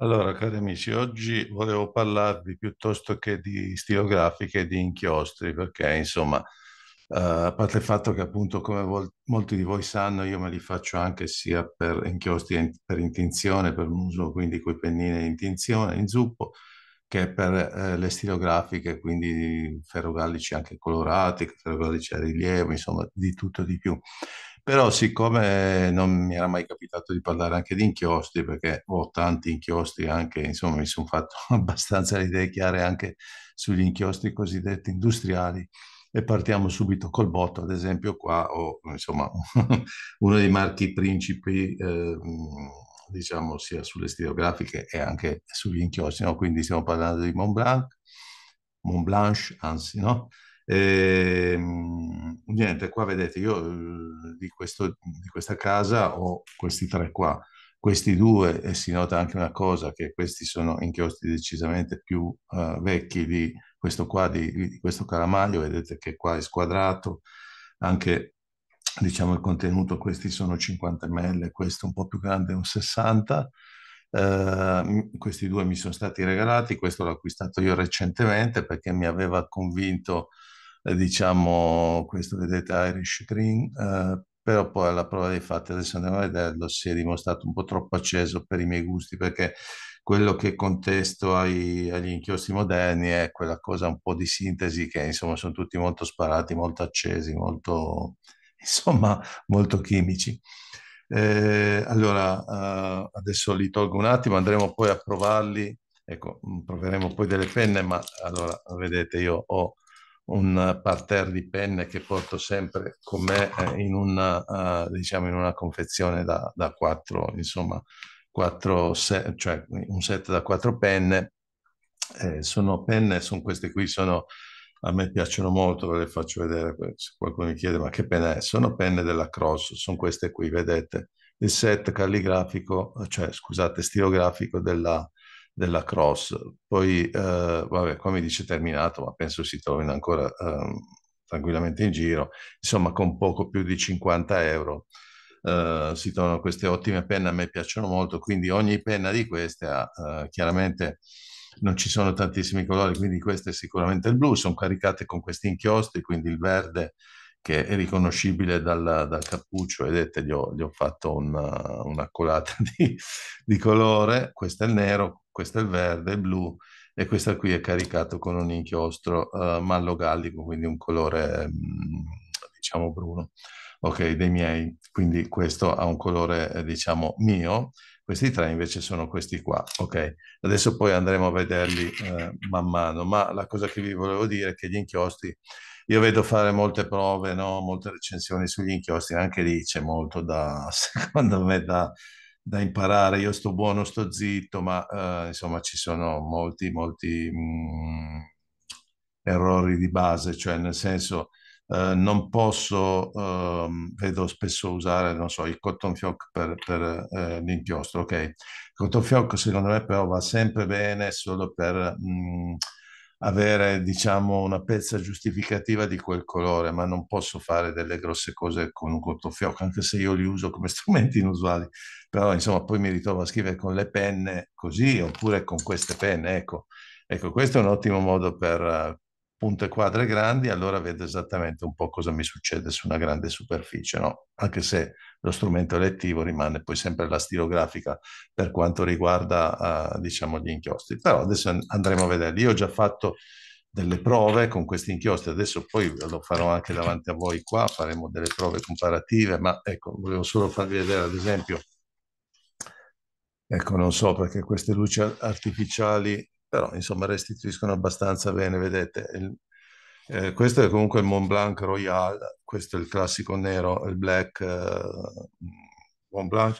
Allora, cari amici, oggi volevo parlarvi piuttosto che di stilografiche e di inchiostri, perché insomma, eh, a parte il fatto che appunto, come vol- molti di voi sanno, io me li faccio anche sia per inchiostri in- per intinzione, per muso, quindi coi pennini in tinzione, in zuppo, che per eh, le stilografiche, quindi ferrogallici anche colorati, ferrogallici a rilievo, insomma, di tutto di più. Però siccome non mi era mai capitato di parlare anche di inchiostri, perché ho tanti inchiostri anche, insomma mi sono fatto abbastanza le idee chiare anche sugli inchiostri cosiddetti industriali, e partiamo subito col botto, ad esempio qua ho insomma, uno dei marchi principi, eh, diciamo sia sulle stilografiche e anche sugli inchiostri, no? quindi stiamo parlando di Montblanc, Montblanche anzi, no? E, ehm, niente, qua vedete, io uhm, di, questo, di questa casa ho questi tre qua questi due, e si nota anche una cosa, che questi sono inchiostri decisamente più uh, vecchi di questo qua, di, di, questo calamaglio, vedete che qua è squadrato, anche diciamo il contenuto, questi sono 50 ml, questo un po' più grande è un 60, uh, ehm, questi due mi sono stati regalati, questo l'ho acquistato io recentemente perché mi aveva convinto eh, diciamo, questo vedete Irish Green, eh, però poi alla prova dei fatti adesso andiamo a vederlo, si è dimostrato un po' troppo acceso per i miei gusti, perché quello che contesto ai, agli inchiostri moderni è quella cosa un po' di sintesi che insomma sono tutti molto sparati, molto accesi, molto, insomma, molto chimici. Eh, allora, eh, adesso li tolgo un attimo, andremo poi a provarli, ecco, mm, proveremo poi delle penne, ma allora, vedete, io ho un parterre di penne che porto sempre con me eh, in una, uh, diciamo in una confezione da, da 4, insomma, quattro set, cioè un set da quattro penne. Eh, sono penne, sono queste qui, sono, a me piacciono molto, ve le faccio vedere se qualcuno mi chiede ma che penne è? Sono penne della Cross, sono queste qui, vedete, il set calligrafico, cioè scusate, stilografico della, della cross. Poi, eh, vabbè, qua mi dice terminato, ma penso si trovino ancora eh, tranquillamente in giro. Insomma, con poco più di 50 euro eh, si trovano queste ottime penne, a me piacciono molto, quindi ogni penna di queste ha eh, chiaramente... Non ci sono tantissimi colori, quindi questa è sicuramente il blu. Sono caricate con questi inchiostri, quindi il verde che è riconoscibile dal, dal cappuccio, vedete gli ho, gli ho fatto una, una colata di, di, colore, questo è il nero, questo è il verde, il blu e questa qui è caricato con un inchiostro uh, eh, mallogallico, quindi un colore mm, diciamo bruno, ok, dei miei, quindi questo ha un colore eh, diciamo mio, questi tre invece sono questi qua, ok? Adesso poi andremo a vederli eh, man mano, ma la cosa che vi volevo dire è che gli inchiostri, io vedo fare molte prove, no? molte recensioni sugli inchiostri, anche lì c'è molto da, secondo me, da, da imparare. Io sto buono, sto zitto, ma eh, insomma ci sono molti, molti mh, mm, errori di base, cioè nel senso eh, non posso, eh, vedo spesso usare, non so, il cotton fioc per, per eh, l'impiostro, ok? Il cotton fioc secondo me però va sempre bene solo per... Mh, mm, avere diciamo una pezza giustificativa di quel colore, ma non posso fare delle grosse cose con un cotton fioc anche se io li uso come strumenti inusuali però insomma poi mi ritrovo a scrivere con le penne così oppure con queste penne, ecco. Ecco, questo è un ottimo modo per eh, punte quadre grandi, allora vedo esattamente un po' cosa mi succede su una grande superficie, no? Anche se lo strumento elettivo rimane poi sempre la stilografica per quanto riguarda, uh, diciamo, gli inchiostri. Però adesso andremo a vedere Io ho già fatto delle prove con questi inchiostri, adesso poi lo farò anche davanti a voi qua, faremo delle prove comparative, ma ecco, volevo solo farvi vedere ad esempio Ecco, non so perché queste luci artificiali, però insomma restituiscono abbastanza bene, vedete. Il, eh, questo è comunque il Mont Blanc Royal, questo è il classico nero, il black eh, mm, Mont Blanc.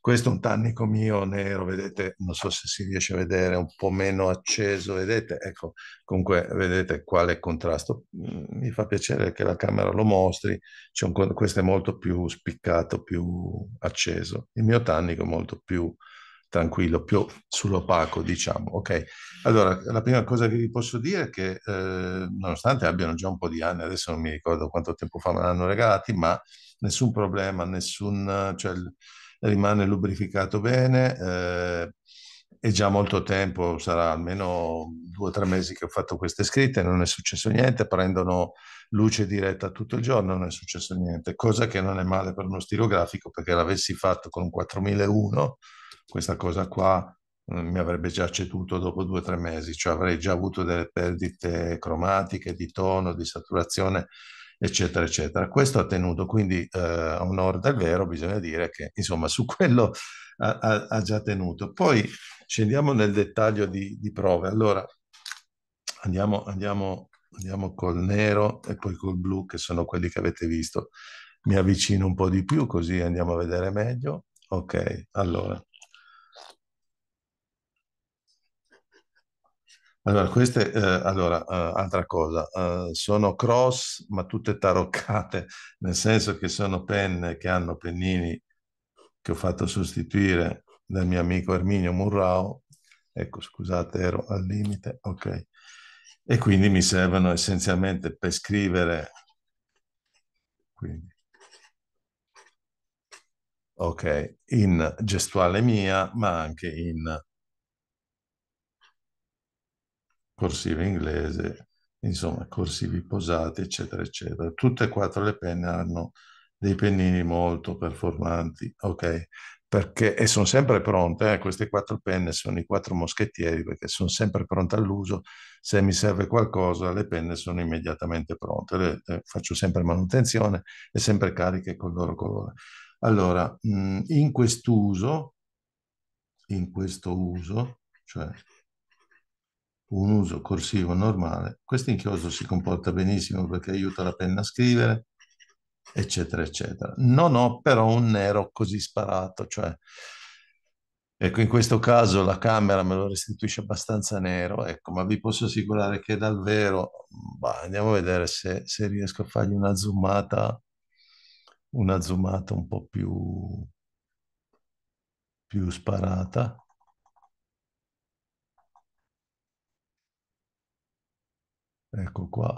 Questo è un tannico mio nero, vedete, non so se si riesce a vedere, un po' meno acceso, vedete, ecco, comunque vedete quale contrasto. Mm, mi fa piacere che la camera lo mostri, un, questo è molto più spiccato, più acceso. Il mio tannico è molto più tranquillo, più sull'opaco, diciamo. Ok, allora la prima cosa che vi posso dire è che, eh, nonostante abbiano già un po' di anni, adesso non mi ricordo quanto tempo fa me l'hanno regalati, ma nessun problema, nessun, cioè, rimane lubrificato bene. Eh, è già molto tempo, sarà almeno due o tre mesi che ho fatto queste scritte, non è successo niente, prendono luce diretta tutto il giorno, non è successo niente, cosa che non è male per uno stilografico perché l'avessi fatto con un 4001 questa cosa qua eh, mi avrebbe già ceduto dopo due o tre mesi, cioè avrei già avuto delle perdite cromatiche, di tono, di saturazione, eccetera, eccetera. Questo ha tenuto, quindi eh, a onore del vero bisogna dire che insomma su quello ha, ha, ha già tenuto. Poi scendiamo nel dettaglio di, di prove. Allora andiamo, andiamo, andiamo col nero e poi col blu, che sono quelli che avete visto. Mi avvicino un po' di più così andiamo a vedere meglio. Ok, allora. Allora, queste, eh, allora, eh, altra cosa, eh, sono cross ma tutte taroccate, nel senso che sono penne che hanno pennini che ho fatto sostituire dal mio amico Erminio Murrao, ecco scusate ero al limite, ok, e quindi mi servono essenzialmente per scrivere, quindi, ok, in gestuale mia ma anche in corsiva inglese, insomma corsivi posati, eccetera, eccetera. Tutte e quattro le penne hanno dei pennini molto performanti, ok? Perché, e sono sempre pronte, eh, queste quattro penne sono i quattro moschettieri perché sono sempre pronte all'uso, se mi serve qualcosa le penne sono immediatamente pronte, le, le faccio sempre manutenzione e sempre cariche col loro colore. Allora, mm, in quest'uso, in questo uso, cioè un uso corsivo normale, questo inchiostro si comporta benissimo perché aiuta la penna a scrivere, eccetera, eccetera. Non ho però un nero così sparato, cioè Ecco, in questo caso la camera me lo restituisce abbastanza nero, ecco, ma vi posso assicurare che davvero, bah, andiamo a vedere se, se, riesco a fargli una zoomata, una zoomata un po' più, più sparata. Ecco qua.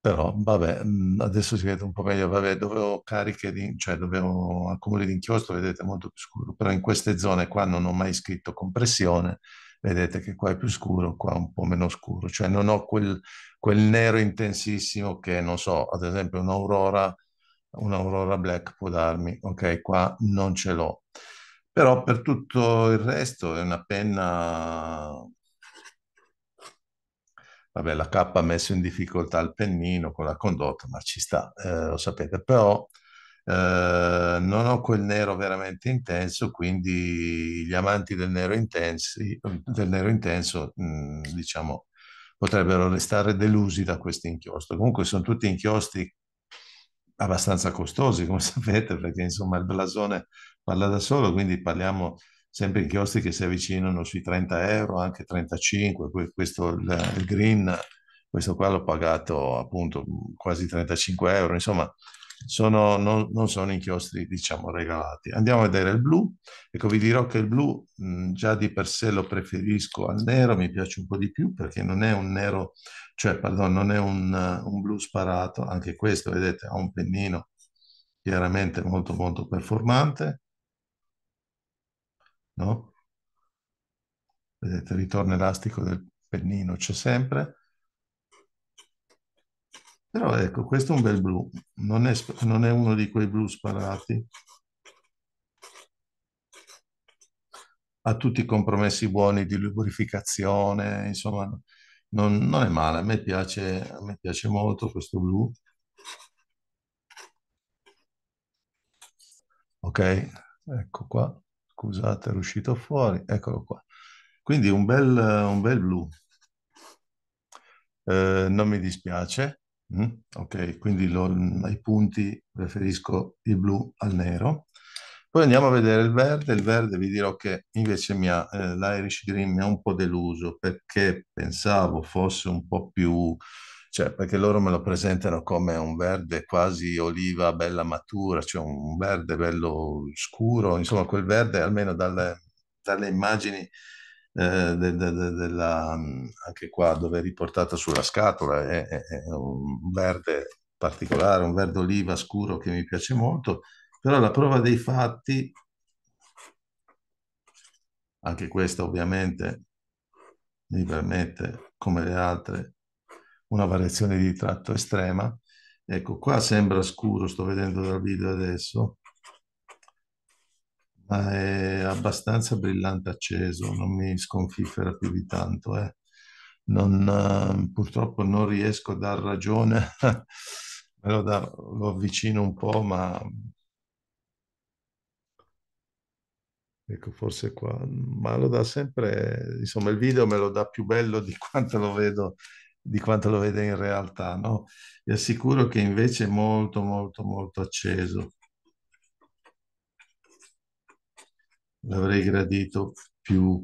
Però, vabbè, mm, adesso si vede un po' meglio, vabbè, dove ho cariche di, cioè dove ho accumuli di inchiostro, vedete è molto più scuro, però in queste zone qua non ho mai scritto compressione, vedete che qua è più scuro, qua un po' meno scuro, cioè non ho quel, quel nero intensissimo che, non so, ad esempio un'aurora, un'aurora black può darmi, ok, qua non ce l'ho. Però per tutto il resto è una penna... Vabbè, la K ha messo in difficoltà il pennino con la condotta, ma ci sta, eh, lo sapete. Però eh, non ho quel nero veramente intenso, quindi gli amanti del nero, intensi, del nero intenso, mh, mm, diciamo, potrebbero restare delusi da questo inchiostro. Comunque sono tutti inchiostri abbastanza costosi, come sapete, perché insomma il blasone parla da solo, quindi parliamo sempre in chiostri che si avvicinano sui 30 euro, anche 35, questo il, il green, questo qua l'ho pagato appunto quasi 35 euro, insomma sono, non, non, sono inchiostri diciamo regalati. Andiamo a vedere il blu, ecco vi dirò che il blu mh, già di per sé lo preferisco al nero, mi piace un po' di più perché non è un nero, cioè pardon, non è un, un blu sparato, anche questo vedete ha un pennino chiaramente molto molto performante, no? Vedete, il ritorno elastico del pennino c'è sempre. Però ecco, questo è un bel blu, non è, non è uno di quei blu sparati. Ha tutti i compromessi buoni di lubrificazione, insomma, non, non è male. A me, piace, a me piace molto questo blu. Ok, ecco qua. Scusate, è uscito fuori. Eccolo qua. Quindi un bel, un bel blu. Eh, non mi dispiace. Mm, ok, quindi lo, ai punti preferisco il blu al nero. Poi andiamo a vedere il verde. Il verde vi dirò che invece eh, l'Irish Green mi ha un po' deluso perché pensavo fosse un po' più cioè perché loro me lo presentano come un verde quasi oliva bella matura, cioè un verde bello scuro, insomma quel verde almeno dalle, dalle immagini eh, de, de, de, della, mm, anche qua dove è riportata sulla scatola, è, è, è un verde particolare, un verde oliva scuro che mi piace molto, però la prova dei fatti, anche questa ovviamente mi permette, come le altre, una variazione di tratto estrema. Ecco, qua sembra scuro, sto vedendo dal video adesso, ma è abbastanza brillante acceso, non mi sconfiffera più di tanto. Eh. Non, ehm, purtroppo non riesco a dar ragione, lo, da, lo avvicino un po', ma Ecco, forse qua, ma lo dà sempre, insomma, il video me lo dà più bello di quanto lo vedo di quanto lo vede in realtà, no? Vi assicuro che invece è molto, molto, molto acceso. L'avrei gradito più,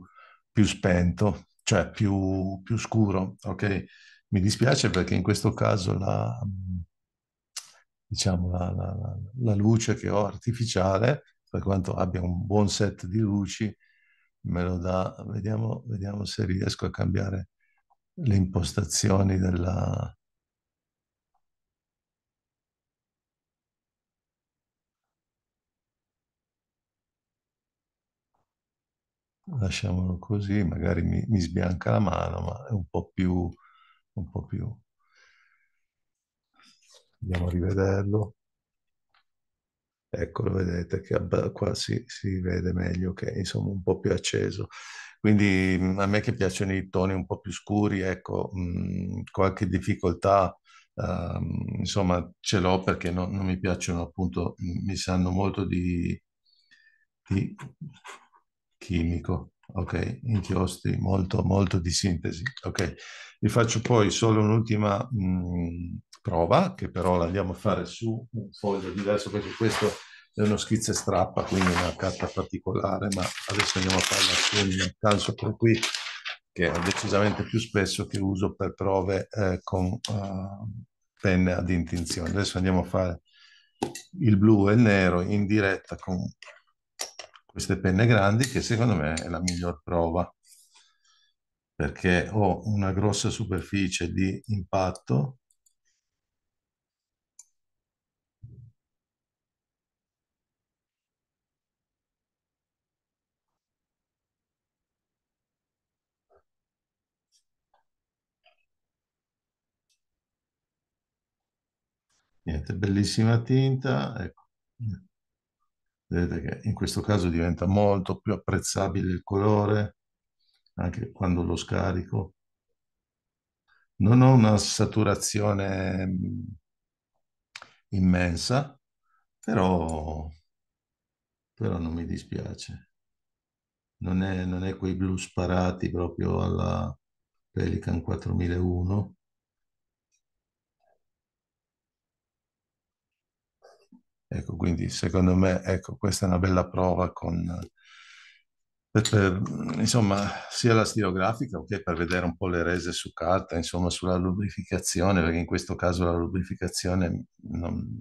più spento, cioè più, più scuro, ok? Mi dispiace perché in questo caso la, diciamo, la, la, la, luce che ho artificiale, per quanto abbia un buon set di luci, me lo dà, vediamo, vediamo se riesco a cambiare le impostazioni della, lasciamolo così, magari mi, mi, sbianca la mano, ma è un po' più, un po' più. Andiamo a rivederlo. Ecco, lo vedete che qua si, si vede meglio che è insomma un po' più acceso. Quindi mm, a me che piacciono i toni un po' più scuri, ecco, mh, mm, qualche difficoltà Uh, insomma ce l'ho perché no, non mi piacciono appunto, mm, mi sanno molto di, di chimico ok? Inchiostri molto, molto di sintesi, ok? Vi faccio poi solo un'ultima mh, prova, che però la andiamo a fare su un foglio diverso, perché questo è uno schizzo strappa, quindi una carta particolare, ma adesso andiamo a farla su un caso per qui, che ho decisamente più spesso che uso per prove eh, con uh, penne ad intenzione. Adesso andiamo a fare il blu e il nero in diretta con queste penne grandi che secondo me è la miglior prova perché ho una grossa superficie di impatto niente bellissima tinta ecco Vedete che in questo caso diventa molto più apprezzabile il colore, anche quando lo scarico. Non ho una saturazione mm, immensa, però, però non mi dispiace. Non è, non è quei blu sparati proprio alla Pelican 4001, Ecco, quindi secondo me, ecco, questa è una bella prova con, per, per, insomma, sia la stilografica che per vedere un po' le rese su carta, insomma, sulla lubrificazione, perché in questo caso la lubrificazione non,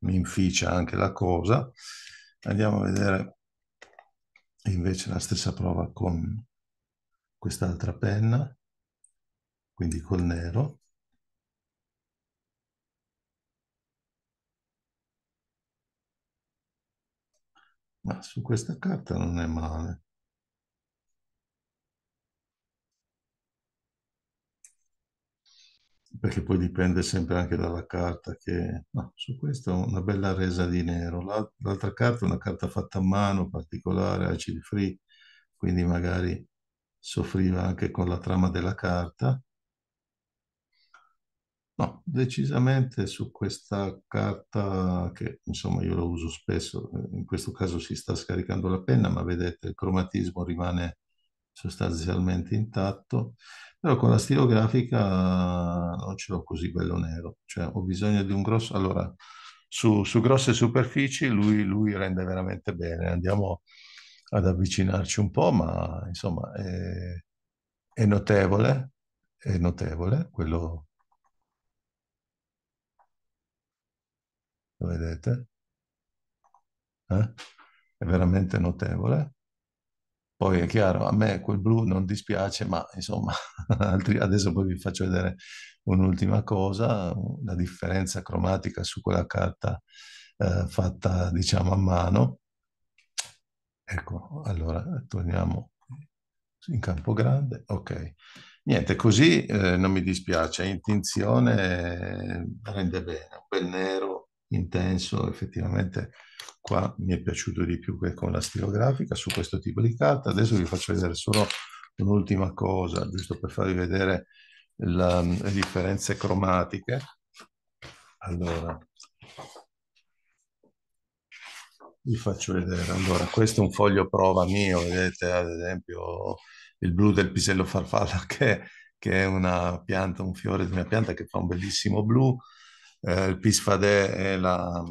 mi inficia anche la cosa. Andiamo a vedere invece la stessa prova con quest'altra penna, quindi col nero. Ma su questa carta non è male. Perché poi dipende sempre anche dalla carta che... No, su questa una bella resa di nero. L'altra carta è una carta fatta a mano, particolare, acid free, quindi magari soffriva anche con la trama della carta No, decisamente su questa carta che insomma io la uso spesso, eh, in questo caso si sta scaricando la penna, ma vedete il cromatismo rimane sostanzialmente intatto, però con la stilografica non ce l'ho così bello nero, cioè ho bisogno di un grosso... Allora, su, su grosse superfici lui, lui, rende veramente bene, andiamo ad avvicinarci un po', ma insomma è, è notevole, è notevole quello vedete? Eh? È veramente notevole. Poi è chiaro, a me quel blu non dispiace, ma insomma, adesso poi vi faccio vedere un'ultima cosa, la differenza cromatica su quella carta eh, fatta diciamo a mano. Ecco, allora torniamo in campo grande, ok. Niente, così eh, non mi dispiace, intenzione rende bene, quel nero intenso, effettivamente qua mi è piaciuto di più che con la stilografica su questo tipo di carta. Adesso vi faccio vedere solo un'ultima cosa, giusto per farvi vedere la, mm, le differenze cromatiche. Allora, vi faccio vedere. Allora, questo è un foglio prova mio, vedete ad esempio il blu del pisello farfalla che, che è una pianta, un fiore di una pianta che fa un bellissimo blu eh, il PISFADE è la,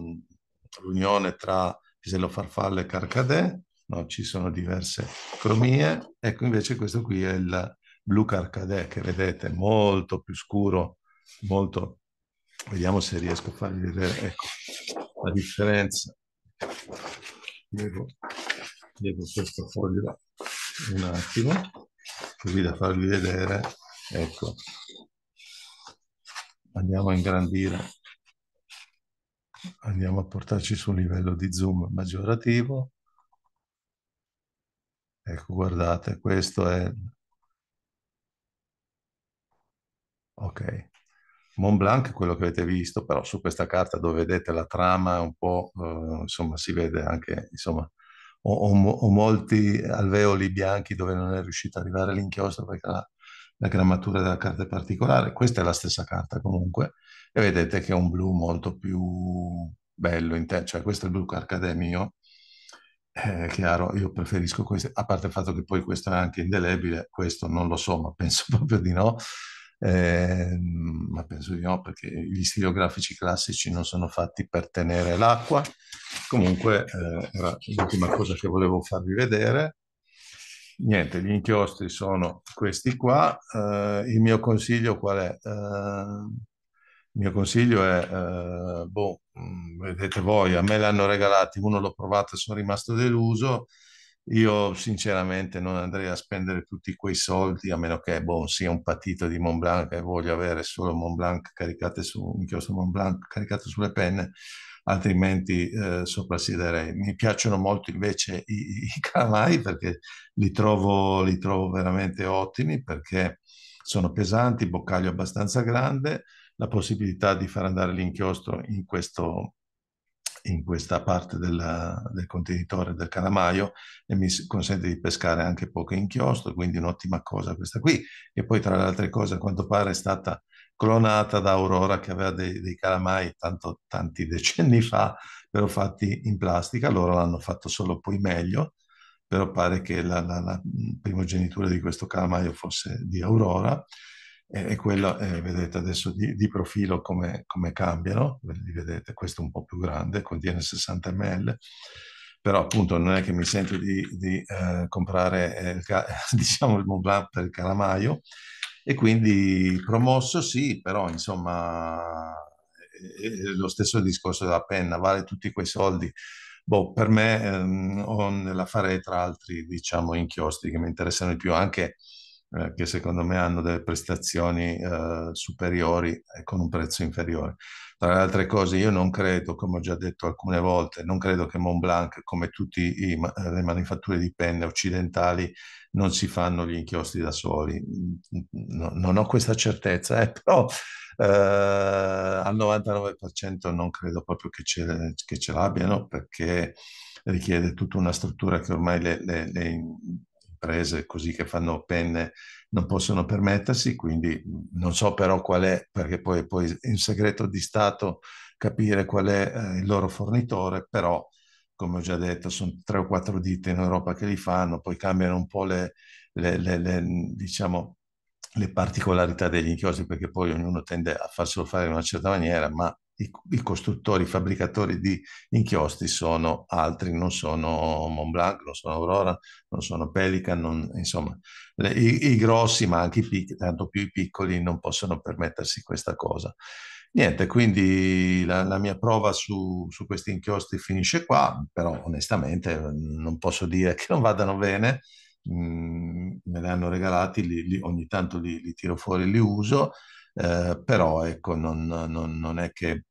l'unione tra pisello farfalla e carcadè, no? ci sono diverse cromie, ecco invece questo qui è il blu carcadè che vedete molto più scuro, molto... vediamo se riesco a farvi vedere ecco, la differenza. Piego, piego questo foglio un attimo, così da farvi vedere, ecco, andiamo a ingrandire, andiamo a portarci su un livello di zoom maggiorativo. Ecco, guardate, questo è... Ok. Mont Blanc è quello che avete visto, però su questa carta dove vedete la trama è un po', eh, insomma, si vede anche, insomma, ho, ho, ho, molti alveoli bianchi dove non è riuscito ad arrivare l'inchiostro perché la, la grammatura della carta è particolare, questa è la stessa carta comunque, e vedete che è un blu molto più bello, in te, cioè questo è il blu carcadè mio, è eh, chiaro, io preferisco questo, a parte il fatto che poi questo è anche indelebile, questo non lo so, ma penso proprio di no, eh, ma penso di no perché gli stilografici classici non sono fatti per tenere l'acqua. Comunque eh, era l'ultima cosa che volevo farvi vedere niente, gli inchiostri sono questi qua. Eh, il mio consiglio qual è? Eh, il mio consiglio è, eh, boh, mm, vedete voi, a me l'hanno regalati, uno l'ho provato e sono rimasto deluso. Io sinceramente non andrei a spendere tutti quei soldi, a meno che boh, sia un patito di Mont Blanc e voglio avere solo Mont caricate su, inchiostro Mont Blanc caricato sulle penne altrimenti eh, soprassiderei. Mi piacciono molto invece i, i calamari perché li trovo, li trovo veramente ottimi perché sono pesanti, boccaglio abbastanza grande, la possibilità di far andare l'inchiostro in, questo, in questa parte della, del contenitore del calamaio e mi consente di pescare anche poco inchiostro, quindi un'ottima cosa questa qui, che poi tra le altre cose a quanto pare è stata clonata da Aurora che aveva dei, dei calamai tanto, tanti decenni fa, però fatti in plastica, loro l'hanno fatto solo poi meglio, però pare che la, la, la primogenitura di questo calamaio fosse di Aurora e, e quello eh, vedete adesso di, di profilo come, come, cambiano, li vedete, questo è un po' più grande, contiene 60 ml, però appunto non è che mi sento di, di eh, comprare eh, il, diciamo il Mont per il calamaio, e quindi promosso sì, però insomma lo stesso discorso della penna, vale tutti quei soldi. Boh, per me ehm, ho nella farei tra altri diciamo inchiostri che mi interessano di più anche eh, che secondo me hanno delle prestazioni eh, superiori e con un prezzo inferiore. Tra le altre cose, io non credo, come ho già detto alcune volte, non credo che Mont Blanc, come tutte eh, le manifatture di penne occidentali, non si fanno gli inchiostri da soli. Mm, mm, no, non ho questa certezza, eh, però eh, al 99% non credo proprio che ce, che ce l'abbiano perché richiede tutta una struttura che ormai le, le, le, imprese così che fanno penne non possono permettersi, quindi mhmm, non so però qual è, perché poi, poi è un segreto di Stato capire qual è eh, il loro fornitore, però come ho già detto sono tre o quattro ditte in Europa che li fanno, poi cambiano un po' le, le, le, le diciamo, particolarità degli inchiostri perché poi ognuno tende a farselo fare in una certa maniera, ma i, i, costruttori, i fabbricatori di inchiostri sono altri, non sono Montblanc, non sono Aurora, non sono Pelican, non, insomma, le, i, i, grossi, ma anche i piccoli, tanto più i piccoli, non possono permettersi questa cosa. Niente, quindi la, la mia prova su, su, questi inchiostri finisce qua, però onestamente non posso dire che non vadano bene, mm, me li hanno regalati, li, li, ogni tanto li, li tiro fuori, li uso. Eh, però ecco, non, non, non, è che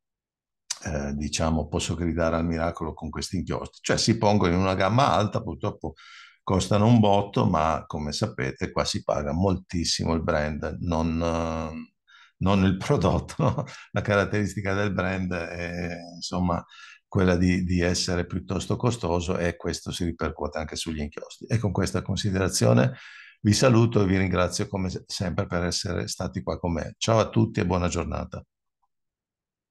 eh, diciamo, posso gridare al miracolo con questi inchiostri. Cioè si pongono in una gamma alta, purtroppo costano un botto, ma come sapete qua si paga moltissimo il brand, non, non il prodotto. La caratteristica del brand è insomma quella di, di, essere piuttosto costoso e questo si ripercuote anche sugli inchiostri. E con questa considerazione vi saluto e vi ringrazio come sempre per essere stati qua con me. Ciao a tutti e buona giornata.